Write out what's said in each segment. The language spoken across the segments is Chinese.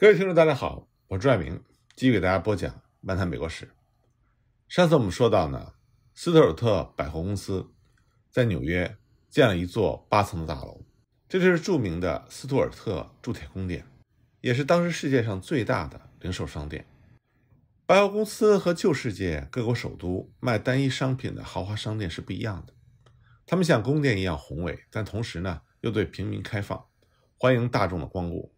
各位听众，大家好，我是朱爱明，继续给大家播讲《漫谈美国史》。上次我们说到呢，斯特尔特百货公司在纽约建了一座八层的大楼，这就是著名的斯图尔特铸铁宫殿，也是当时世界上最大的零售商店。百货公司和旧世界各国首都卖单一商品的豪华商店是不一样的，他们像宫殿一样宏伟，但同时呢，又对平民开放，欢迎大众的光顾。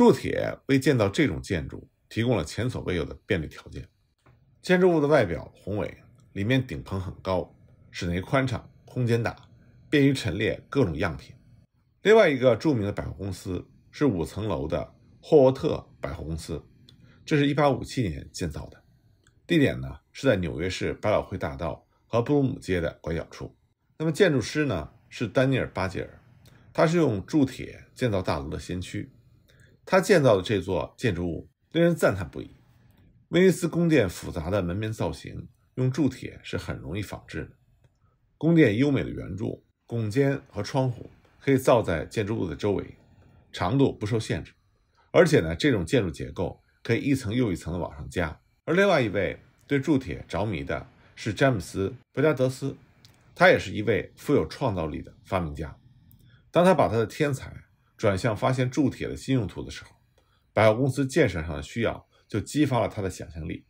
铸铁为建造这种建筑提供了前所未有的便利条件。建筑物的外表宏伟，里面顶棚很高，室内宽敞，空间大，便于陈列各种样品。另外一个著名的百货公司是五层楼的霍沃特百货公司，这是一八五七年建造的，地点呢是在纽约市百老汇大道和布鲁姆街的拐角处。那么建筑师呢是丹尼尔巴吉尔，他是用铸铁建造大楼的先驱。他建造的这座建筑物令人赞叹不已。威尼斯宫殿复杂的门面造型用铸铁是很容易仿制的。宫殿优美的圆柱、拱肩和窗户可以造在建筑物的周围，长度不受限制。而且呢，这种建筑结构可以一层又一层的往上加。而另外一位对铸铁着迷的是詹姆斯·布加德斯，他也是一位富有创造力的发明家。当他把他的天才。转向发现铸铁的新用途的时候，百货公司建设上的需要就激发了他的想象力。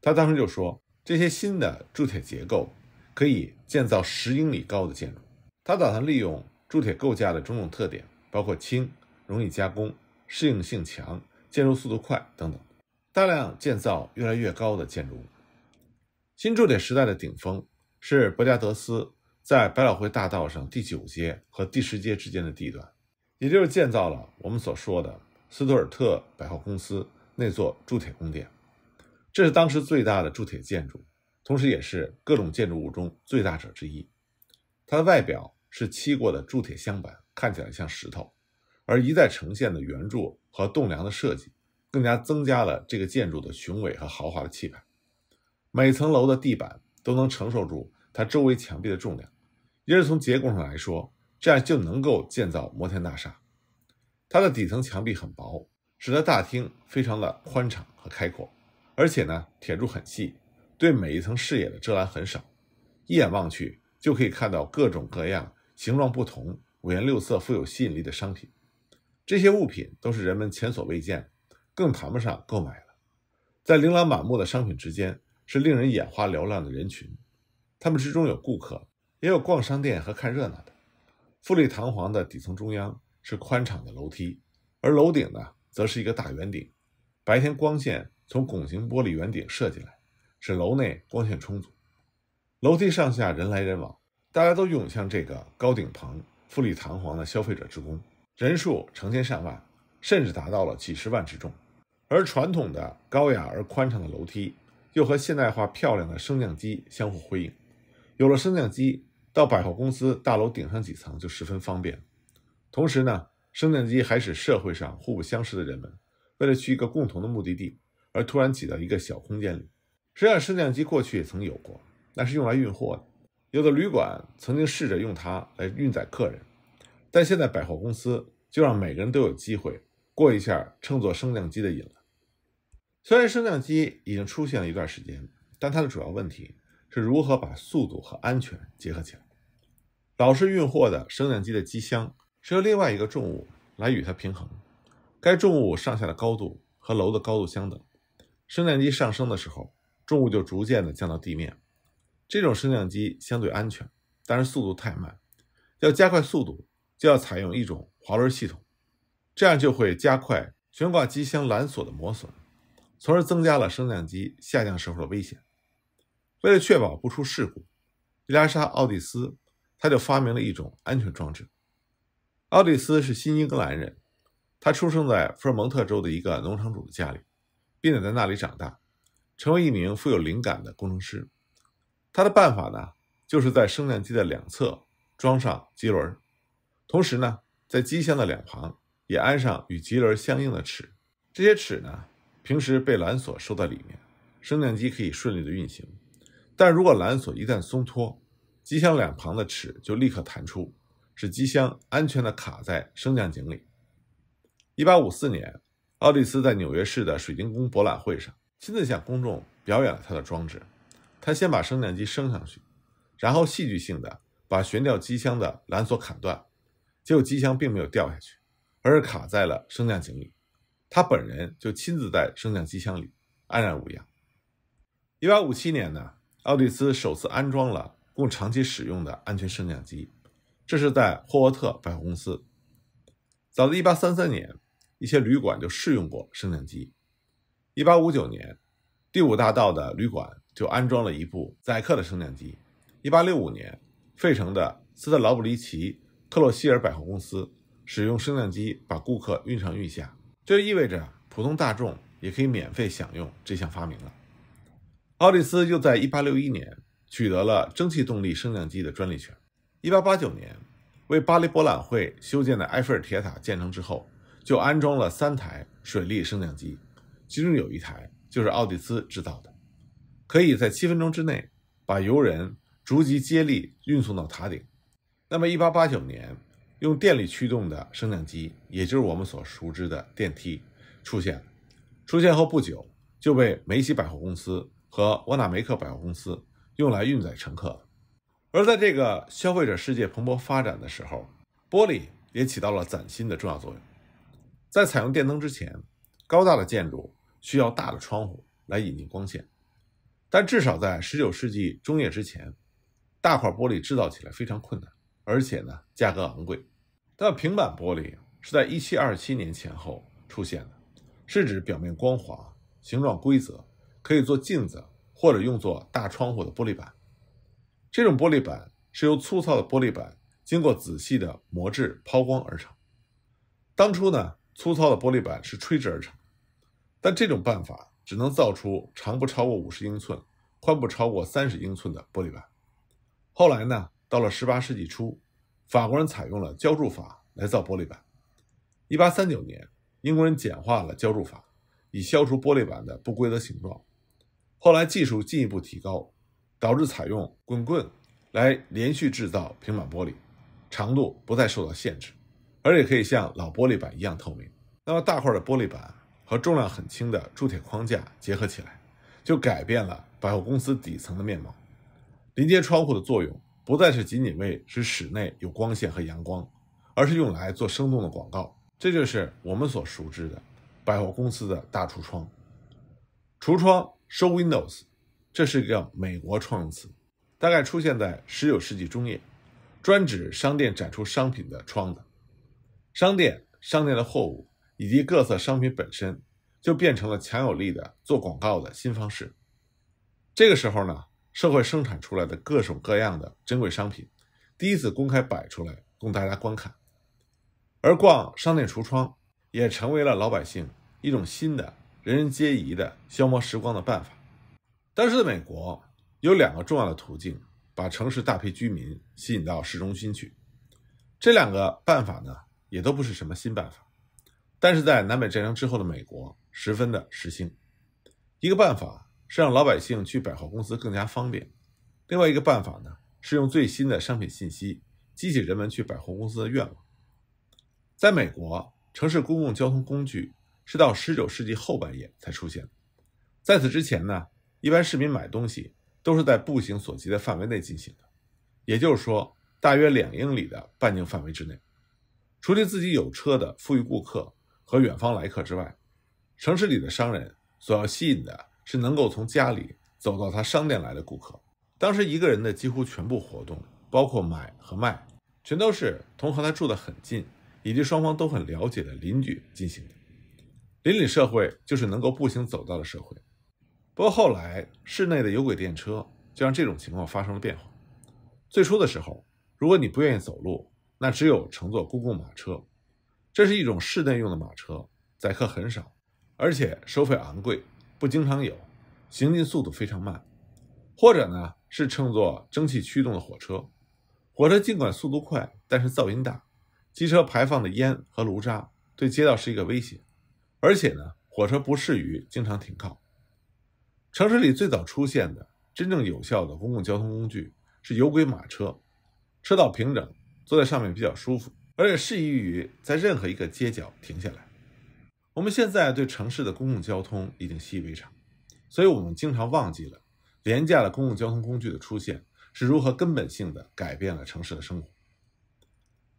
他当时就说，这些新的铸铁结构可以建造十英里高的建筑。他打算利用铸铁构架的种种特点，包括轻、容易加工、适应性强、建筑速度快等等，大量建造越来越高的建筑物。新铸铁时代的顶峰是伯加德斯在百老汇大道上第九街和第十街之间的地段。也就是建造了我们所说的斯图尔特百货公司那座铸铁宫殿，这是当时最大的铸铁建筑，同时也是各种建筑物中最大者之一。它的外表是漆过的铸铁镶板，看起来像石头，而一再呈现的圆柱和栋梁的设计，更加增加了这个建筑的雄伟和豪华的气派。每层楼的地板都能承受住它周围墙壁的重量，也是从结构上来说。这样就能够建造摩天大厦。它的底层墙壁很薄，使得大厅非常的宽敞和开阔。而且呢，铁柱很细，对每一层视野的遮拦很少，一眼望去就可以看到各种各样、形状不同、五颜六色、富有吸引力的商品。这些物品都是人们前所未见，更谈不上购买了。在琳琅满目的商品之间，是令人眼花缭乱的人群。他们之中有顾客，也有逛商店和看热闹的。富丽堂皇的底层中央是宽敞的楼梯，而楼顶呢，则是一个大圆顶。白天光线从拱形玻璃圆顶射进来，使楼内光线充足。楼梯上下人来人往，大家都涌向这个高顶棚、富丽堂皇的消费者之宫，人数成千上万，甚至达到了几十万之众。而传统的高雅而宽敞的楼梯，又和现代化漂亮的升降机相互辉映。有了升降机。到百货公司大楼顶上几层就十分方便。同时呢，升降机还使社会上互不相识的人们，为了去一个共同的目的地而突然挤到一个小空间里。实际上，升降机过去也曾有过，那是用来运货的。有的旅馆曾经试着用它来运载客人，但现在百货公司就让每个人都有机会过一下乘坐升降机的瘾了。虽然升降机已经出现了一段时间，但它的主要问题。是如何把速度和安全结合起来？老式运货的升降机的机箱是由另外一个重物来与它平衡，该重物上下的高度和楼的高度相等。升降机上升的时候，重物就逐渐的降到地面。这种升降机相对安全，但是速度太慢。要加快速度，就要采用一种滑轮系统，这样就会加快悬挂机箱缆索的磨损，从而增加了升降机下降时候的危险。为了确保不出事故，伊拉莎·奥蒂斯他就发明了一种安全装置。奥蒂斯是新英格兰人，他出生在福尔蒙特州的一个农场主的家里，并且在那里长大，成为一名富有灵感的工程师。他的办法呢，就是在升降机的两侧装上棘轮，同时呢，在机箱的两旁也安上与棘轮相应的齿。这些齿呢，平时被缆索收在里面，升降机可以顺利的运行。但如果缆索一旦松脱，机箱两旁的齿就立刻弹出，使机箱安全地卡在升降井里。一八五四年，奥利斯在纽约市的水晶宫博览会上亲自向公众表演了他的装置。他先把升降机升上去，然后戏剧性地把悬吊机箱的缆索砍断，结果机箱并没有掉下去，而是卡在了升降井里。他本人就亲自在升降机箱里安然无恙。一八五七年呢？奥蒂斯首次安装了供长期使用的安全升降机，这是在霍沃特百货公司。早在1833年，一些旅馆就试用过升降机。1859年，第五大道的旅馆就安装了一部载客的升降机。1865年，费城的斯特劳布里奇克洛希尔百货公司使用升降机把顾客运上运下，这就意味着普通大众也可以免费享用这项发明了。奥利斯又在1861年取得了蒸汽动力升降机的专利权。1889年，为巴黎博览会修建的埃菲尔铁塔建成之后，就安装了三台水力升降机，其中有一台就是奥利斯制造的，可以在七分钟之内把游人逐级接力运送到塔顶。那么，1889年，用电力驱动的升降机，也就是我们所熟知的电梯，出现。出现后不久，就被梅西百货公司。和沃纳梅克百货公司用来运载乘客，而在这个消费者世界蓬勃发展的时候，玻璃也起到了崭新的重要作用。在采用电灯之前，高大的建筑需要大的窗户来引进光线，但至少在19世纪中叶之前，大块玻璃制造起来非常困难，而且呢价格昂贵。但平板玻璃是在1727年前后出现的，是指表面光滑、形状规则。可以做镜子，或者用作大窗户的玻璃板。这种玻璃板是由粗糙的玻璃板经过仔细的磨制、抛光而成。当初呢，粗糙的玻璃板是吹制而成，但这种办法只能造出长不超过五十英寸、宽不超过三十英寸的玻璃板。后来呢，到了十八世纪初，法国人采用了浇铸法来造玻璃板。一八三九年，英国人简化了浇铸法，以消除玻璃板的不规则形状。后来技术进一步提高，导致采用滚棍来连续制造平板玻璃，长度不再受到限制，而且可以像老玻璃板一样透明。那么大块的玻璃板和重量很轻的铸铁框架结合起来，就改变了百货公司底层的面貌。临街窗户的作用不再是仅仅为使室内有光线和阳光，而是用来做生动的广告。这就是我们所熟知的百货公司的大橱窗。橱窗。Show windows，这是一个美国创词，大概出现在十九世纪中叶，专指商店展出商品的窗子。商店、商店的货物以及各色商品本身，就变成了强有力的做广告的新方式。这个时候呢，社会生产出来的各种各样的珍贵商品，第一次公开摆出来供大家观看，而逛商店橱窗也成为了老百姓一种新的。人人皆宜的消磨时光的办法，当时在美国有两个重要的途径，把城市大批居民吸引到市中心去。这两个办法呢，也都不是什么新办法，但是在南北战争之后的美国十分的时兴。一个办法是让老百姓去百货公司更加方便，另外一个办法呢，是用最新的商品信息激起人们去百货公司的愿望。在美国，城市公共交通工具。是到19世纪后半叶才出现的。在此之前呢，一般市民买东西都是在步行所及的范围内进行的，也就是说，大约两英里的半径范围之内。除去自己有车的富裕顾客和远方来客之外，城市里的商人所要吸引的是能够从家里走到他商店来的顾客。当时，一个人的几乎全部活动，包括买和卖，全都是同和他住得很近以及双方都很了解的邻居进行的。邻里社会就是能够步行走到的社会。不过后来，市内的有轨电车就让这种情况发生了变化。最初的时候，如果你不愿意走路，那只有乘坐公共马车。这是一种室内用的马车，载客很少，而且收费昂贵，不经常有，行进速度非常慢。或者呢，是乘坐蒸汽驱动的火车。火车尽管速度快，但是噪音大，机车排放的烟和炉渣对街道是一个威胁。而且呢，火车不适于经常停靠。城市里最早出现的真正有效的公共交通工具是有轨马车，车道平整，坐在上面比较舒服，而且适宜于在任何一个街角停下来。我们现在对城市的公共交通已经习以为常，所以我们经常忘记了廉价的公共交通工具的出现是如何根本性的改变了城市的生活。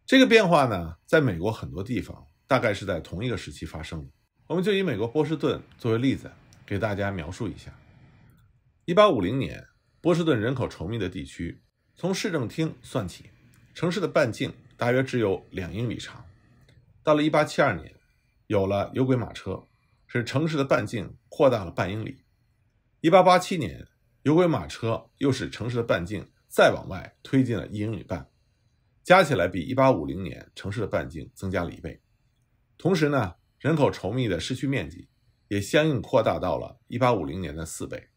这个变化呢，在美国很多地方大概是在同一个时期发生的。我们就以美国波士顿作为例子，给大家描述一下：一八五零年，波士顿人口稠密的地区，从市政厅算起，城市的半径大约只有两英里长。到了一八七二年，有了有轨马车，使城市的半径扩大了半英里。一八八七年，有轨马车又使城市的半径再往外推进了一英里半，加起来比一八五零年城市的半径增加了一倍。同时呢。人口稠密的市区面积也相应扩大到了一八五零年的四倍。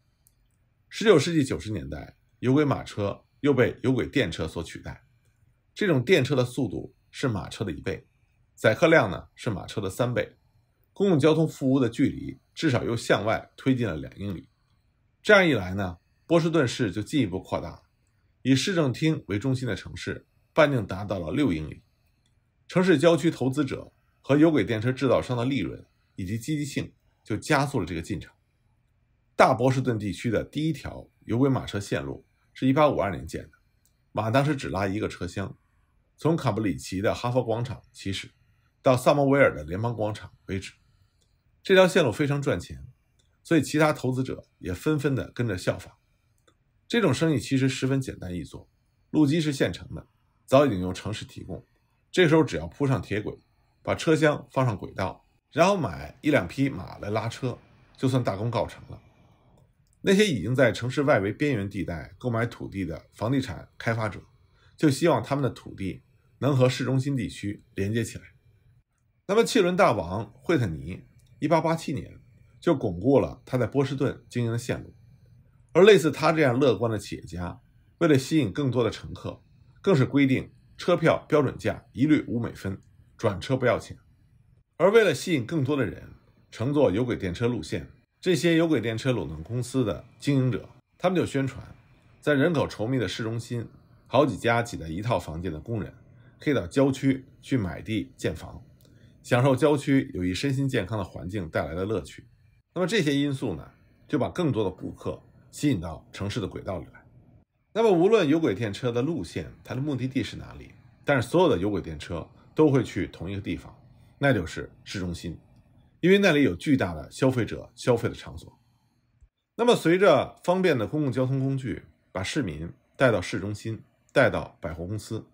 十九世纪九十年代，有轨马车又被有轨电车所取代。这种电车的速度是马车的一倍，载客量呢是马车的三倍。公共交通服务的距离至少又向外推进了两英里。这样一来呢，波士顿市就进一步扩大，以市政厅为中心的城市半径达到了六英里。城市郊区投资者。和有轨电车制造商的利润以及积极性，就加速了这个进程。大波士顿地区的第一条有轨马车线路是1852年建的，马当时只拉一个车厢，从卡布里奇的哈佛广场起始，到萨摩维尔的联邦广场为止。这条线路非常赚钱，所以其他投资者也纷纷的跟着效仿。这种生意其实十分简单易做，路基是现成的，早已经由城市提供，这时候只要铺上铁轨。把车厢放上轨道，然后买一两匹马来拉车，就算大功告成了。那些已经在城市外围边缘地带购买土地的房地产开发者，就希望他们的土地能和市中心地区连接起来。那么，汽轮大王惠特尼，一八八七年就巩固了他在波士顿经营的线路。而类似他这样乐观的企业家，为了吸引更多的乘客，更是规定车票标准价一律五美分。转车不要钱，而为了吸引更多的人乘坐有轨电车路线，这些有轨电车垄断公司的经营者，他们就宣传，在人口稠密的市中心，好几家挤在一套房间的工人，可以到郊区去买地建房，享受郊区有益身心健康的环境带来的乐趣。那么这些因素呢，就把更多的顾客吸引到城市的轨道里来。那么无论有轨电车的路线，它的目的地是哪里，但是所有的有轨电车。都会去同一个地方，那就是市中心，因为那里有巨大的消费者消费的场所。那么，随着方便的公共交通工具把市民带到市中心，带到百货公司，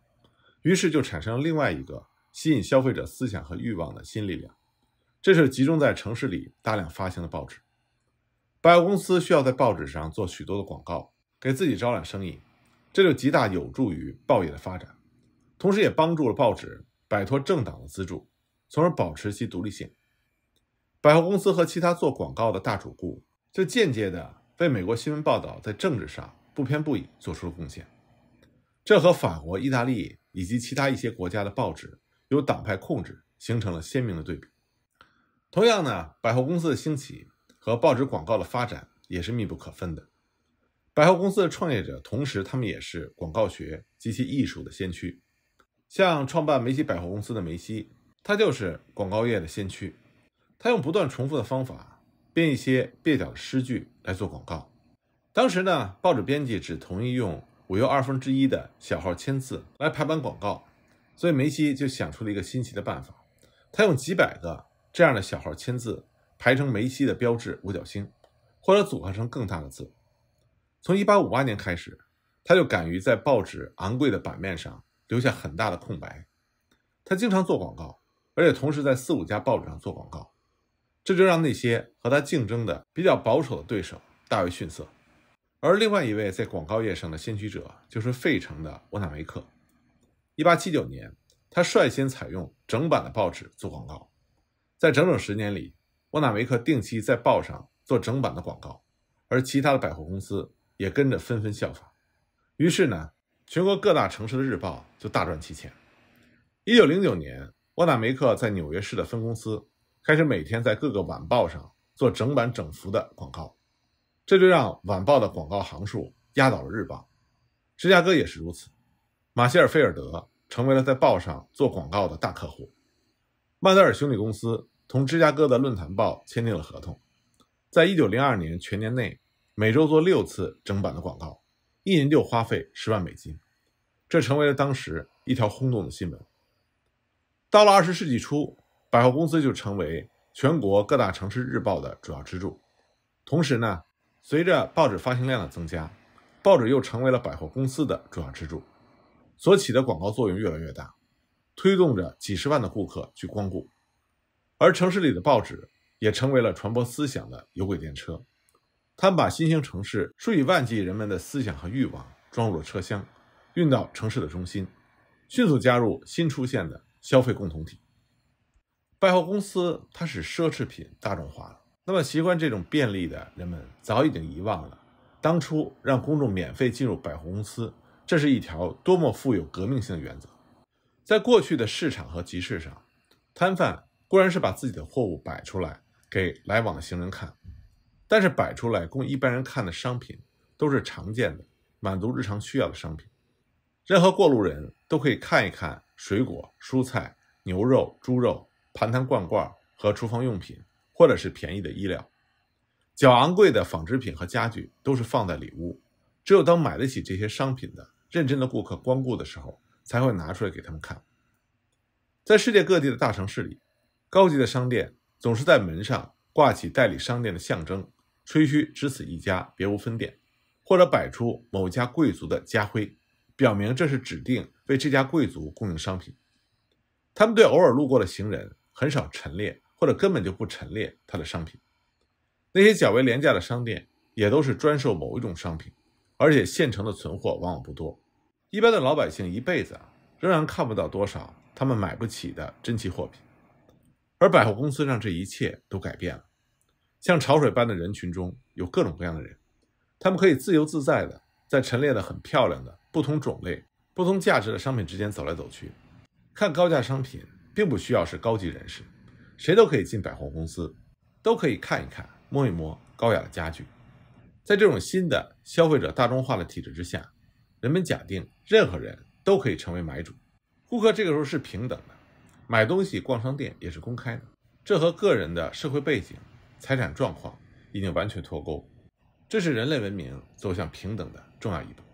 于是就产生了另外一个吸引消费者思想和欲望的新力量，这是集中在城市里大量发行的报纸。百货公司需要在报纸上做许多的广告，给自己招揽生意，这就极大有助于报业的发展，同时也帮助了报纸。摆脱政党的资助，从而保持其独立性。百货公司和其他做广告的大主顾，就间接的为美国新闻报道在政治上不偏不倚做出了贡献。这和法国、意大利以及其他一些国家的报纸由党派控制形成了鲜明的对比。同样呢，百货公司的兴起和报纸广告的发展也是密不可分的。百货公司的创业者，同时他们也是广告学及其艺术的先驱。像创办梅西百货公司的梅西，他就是广告业的先驱。他用不断重复的方法，编一些蹩脚的诗句来做广告。当时呢，报纸编辑只同意用五又二分之一的小号签字来排版广告，所以梅西就想出了一个新奇的办法。他用几百个这样的小号签字排成梅西的标志五角星，或者组合成更大的字。从1858年开始，他就敢于在报纸昂贵的版面上。留下很大的空白。他经常做广告，而且同时在四五家报纸上做广告，这就让那些和他竞争的比较保守的对手大为逊色。而另外一位在广告业上的先驱者就是费城的沃纳维克。一八七九年，他率先采用整版的报纸做广告。在整整十年里，沃纳维克定期在报上做整版的广告，而其他的百货公司也跟着纷纷效仿。于是呢。全国各大城市的日报就大赚其钱。一九零九年，沃纳梅克在纽约市的分公司开始每天在各个晚报上做整版整幅的广告，这就让晚报的广告行数压倒了日报。芝加哥也是如此，马歇尔菲尔德成为了在报上做广告的大客户。曼德尔兄弟公司同芝加哥的论坛报签订了合同，在一九零二年全年内每周做六次整版的广告。一年就花费十万美金，这成为了当时一条轰动的新闻。到了二十世纪初，百货公司就成为全国各大城市日报的主要支柱。同时呢，随着报纸发行量的增加，报纸又成为了百货公司的主要支柱，所起的广告作用越来越大，推动着几十万的顾客去光顾。而城市里的报纸也成为了传播思想的有轨电车。他们把新兴城市数以万计人们的思想和欲望装入了车厢，运到城市的中心，迅速加入新出现的消费共同体。百货公司它使奢侈品大众化了。那么，习惯这种便利的人们早已经遗忘了当初让公众免费进入百货公司，这是一条多么富有革命性的原则。在过去的市场和集市上，摊贩固然是把自己的货物摆出来给来往的行人看。但是摆出来供一般人看的商品都是常见的，满足日常需要的商品，任何过路人都可以看一看水果、蔬菜、牛肉、猪肉、盘坛罐罐和厨房用品，或者是便宜的衣料。较昂贵的纺织品和家具都是放在里屋，只有当买得起这些商品的认真的顾客光顾的时候，才会拿出来给他们看。在世界各地的大城市里，高级的商店总是在门上挂起代理商店的象征。吹嘘只此一家，别无分店，或者摆出某家贵族的家徽，表明这是指定为这家贵族供应商品。他们对偶尔路过的行人很少陈列，或者根本就不陈列他的商品。那些较为廉价的商店也都是专售某一种商品，而且现成的存货往往不多。一般的老百姓一辈子啊，仍然看不到多少他们买不起的珍奇货品。而百货公司让这一切都改变了。像潮水般的人群中有各种各样的人，他们可以自由自在的在陈列的很漂亮的不同种类、不同价值的商品之间走来走去。看高价商品并不需要是高级人士，谁都可以进百货公司，都可以看一看、摸一摸高雅的家具。在这种新的消费者大众化的体制之下，人们假定任何人都可以成为买主，顾客这个时候是平等的，买东西逛商店也是公开的，这和个人的社会背景。财产状况已经完全脱钩，这是人类文明走向平等的重要一步。